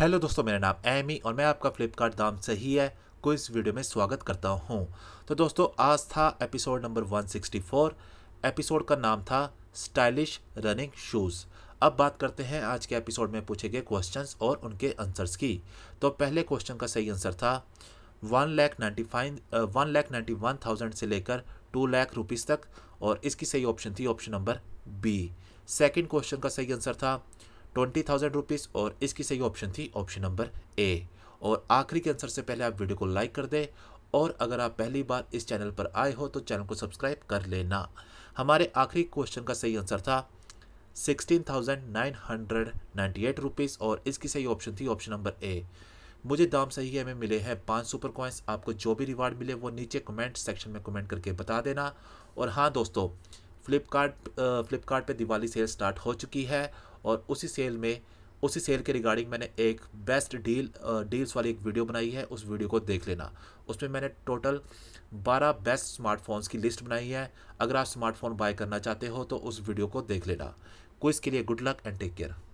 hello दोस्तों मेरा नाम एमी और मैं आपका फ्लिपकार्ट दाम सही है को इस वीडियो में स्वागत करता हूं तो दोस्तों आज था एपिसोड नंबर 164 एपिसोड का नाम था स्टाइलिश रनिंग शूज़ अब बात करते हैं आज के एपिसोड में पूछे गए क्वेश्चंस और उनके आंसर्स की तो पहले क्वेश्चन का सही आंसर था one lakh ninety five one lakh ninety one thousand से लेकर टू लाख रुपीज़ तक और इसकी सही ऑप्शन थी option number B second question का सही आंसर था ट्वेंटी थाउजेंड रुपीज़ और इसकी सही ऑप्शन थी ऑप्शन नंबर ए और आखिरी के आंसर से पहले आप वीडियो को लाइक कर दें और अगर आप पहली बार इस चैनल पर आए हो तो चैनल को सब्सक्राइब कर लेना हमारे आखिरी क्वेश्चन का सही आंसर था sixteen thousand nine hundred ninety eight rupees और इसकी सही ऑप्शन थी ऑप्शन नंबर ए मुझे दाम सही है में मिले हैं पाँच सुपर कॉइन्स आपको जो भी रिवार्ड मिले वो नीचे कमेंट सेक्शन में कमेंट करके बता देना और हाँ दोस्तों फ्लिपकार्ट फ्लिपकार्ट पे दिवाली सेल स्टार्ट हो चुकी है और उसी सेल में उसी सेल के रिगार्डिंग मैंने एक बेस्ट डील डील्स वाली एक वीडियो बनाई है उस वीडियो को देख लेना उसमें मैंने टोटल 12 बेस्ट स्मार्टफोन्स की लिस्ट बनाई है अगर आप स्मार्टफोन बाय करना चाहते हो तो उस वीडियो को देख लेना क्विज़ के लिए good luck and take care